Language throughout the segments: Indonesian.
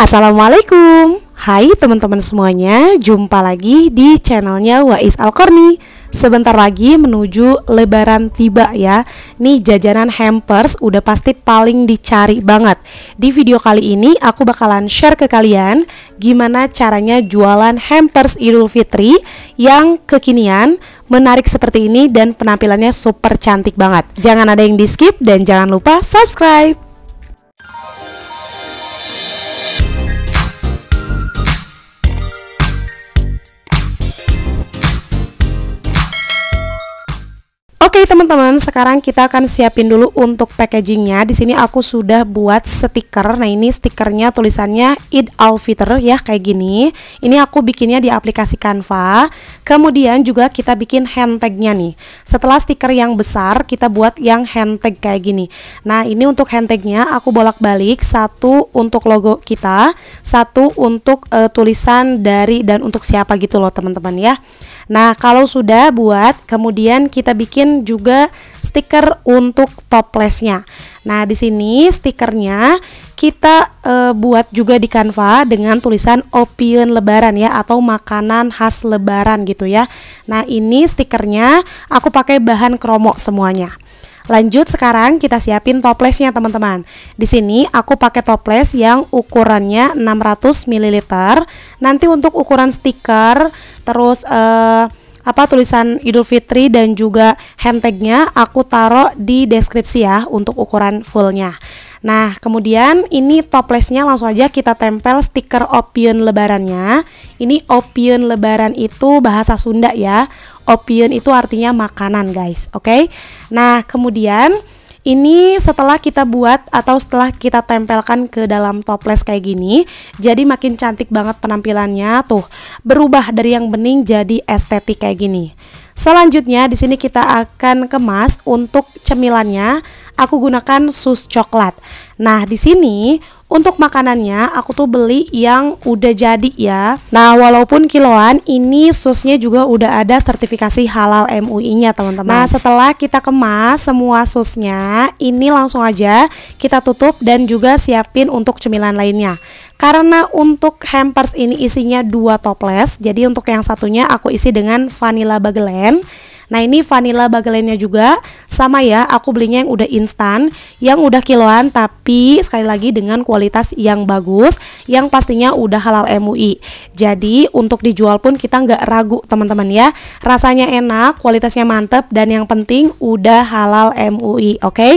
Assalamualaikum Hai teman-teman semuanya Jumpa lagi di channelnya Wais Alkorni Sebentar lagi menuju lebaran tiba ya Nih jajanan hampers udah pasti paling dicari banget Di video kali ini aku bakalan share ke kalian Gimana caranya jualan hampers Idul Fitri Yang kekinian, menarik seperti ini dan penampilannya super cantik banget Jangan ada yang di skip dan jangan lupa subscribe Oke teman-teman, sekarang kita akan siapin dulu untuk packagingnya. Di sini aku sudah buat stiker. Nah ini stikernya tulisannya Id Fitr ya kayak gini. Ini aku bikinnya di aplikasi Canva. Kemudian juga kita bikin hand tagnya nih. Setelah stiker yang besar, kita buat yang hand tag kayak gini. Nah ini untuk hand tagnya aku bolak-balik satu untuk logo kita, satu untuk uh, tulisan dari dan untuk siapa gitu loh teman-teman ya. Nah kalau sudah buat, kemudian kita bikin juga stiker untuk toplesnya. Nah, di sini stikernya kita e, buat juga di Canva dengan tulisan Opion Lebaran ya atau makanan khas lebaran gitu ya. Nah, ini stikernya aku pakai bahan kromo semuanya. Lanjut sekarang kita siapin toplesnya teman-teman. Di sini aku pakai toples yang ukurannya 600 ml. Nanti untuk ukuran stiker terus eh apa tulisan Idul Fitri dan juga hashtagnya aku taruh di deskripsi ya untuk ukuran fullnya. Nah, kemudian ini toplesnya langsung aja kita tempel stiker opion lebarannya. Ini opion lebaran itu bahasa Sunda ya. Opion itu artinya makanan, guys. Oke. Okay? Nah, kemudian ini setelah kita buat atau setelah kita tempelkan ke dalam toples kayak gini, jadi makin cantik banget penampilannya tuh. Berubah dari yang bening jadi estetik kayak gini. Selanjutnya di sini kita akan kemas untuk cemilannya aku gunakan sus coklat. Nah, di sini untuk makanannya aku tuh beli yang udah jadi ya. Nah, walaupun kiloan ini susnya juga udah ada sertifikasi halal MUI-nya, teman-teman. Nah, setelah kita kemas semua susnya, ini langsung aja kita tutup dan juga siapin untuk cemilan lainnya. Karena untuk hampers ini isinya dua toples, jadi untuk yang satunya aku isi dengan vanilla bagelen. Nah ini vanilla bagelennya juga sama ya aku belinya yang udah instan yang udah kiloan tapi sekali lagi dengan kualitas yang bagus yang pastinya udah halal MUI jadi untuk dijual pun kita nggak ragu teman-teman ya rasanya enak kualitasnya mantep dan yang penting udah halal MUI oke okay?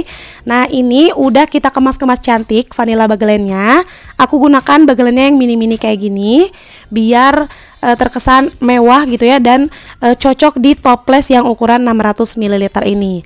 nah ini udah kita kemas-kemas cantik vanilla bagelennya aku gunakan bagelennya yang mini-mini kayak gini biar eh, terkesan mewah gitu ya dan uh, cocok di toples yang ukuran 600 ml ini.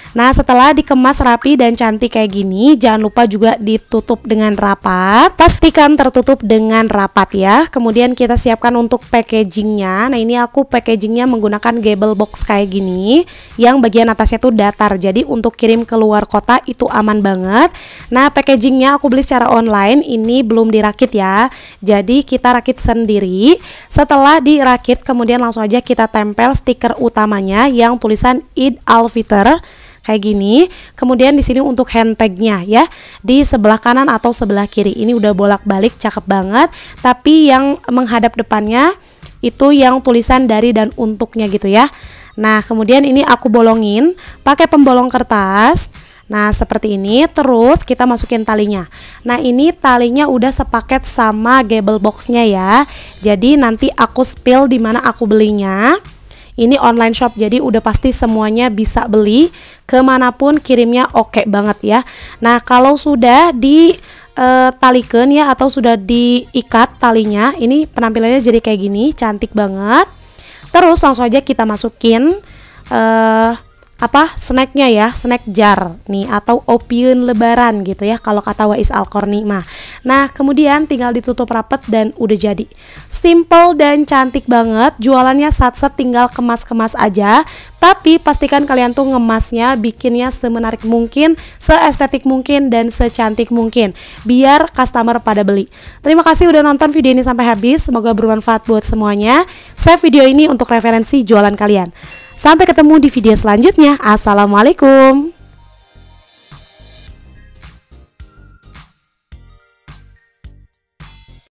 Nah setelah dikemas rapi dan cantik kayak gini Jangan lupa juga ditutup dengan rapat Pastikan tertutup dengan rapat ya Kemudian kita siapkan untuk packagingnya Nah ini aku packagingnya menggunakan gable box kayak gini Yang bagian atasnya tuh datar Jadi untuk kirim ke luar kota itu aman banget Nah packagingnya aku beli secara online Ini belum dirakit ya Jadi kita rakit sendiri Setelah dirakit kemudian langsung aja kita tempel stiker utamanya Yang tulisan Eid Al Fitr kayak gini. Kemudian di sini untuk hand tagnya ya di sebelah kanan atau sebelah kiri. Ini udah bolak-balik cakep banget. Tapi yang menghadap depannya itu yang tulisan dari dan untuknya gitu ya. Nah, kemudian ini aku bolongin pakai pembolong kertas. Nah, seperti ini terus kita masukin talinya. Nah, ini talinya udah sepaket sama gable boxnya ya. Jadi nanti aku spill dimana aku belinya ini online shop jadi udah pasti semuanya bisa beli kemanapun kirimnya oke okay banget ya nah kalau sudah di uh, talikan ya atau sudah diikat talinya ini penampilannya jadi kayak gini cantik banget terus langsung aja kita masukin uh, apa snacknya ya snack jar nih atau opium lebaran gitu ya kalau kata Wais Alkorni mah nah kemudian tinggal ditutup rapet dan udah jadi simple dan cantik banget jualannya set tinggal kemas-kemas aja tapi pastikan kalian tuh ngemasnya bikinnya semenarik mungkin seestetik mungkin dan secantik mungkin biar customer pada beli terima kasih udah nonton video ini sampai habis semoga bermanfaat buat semuanya save video ini untuk referensi jualan kalian Sampai ketemu di video selanjutnya. Assalamualaikum.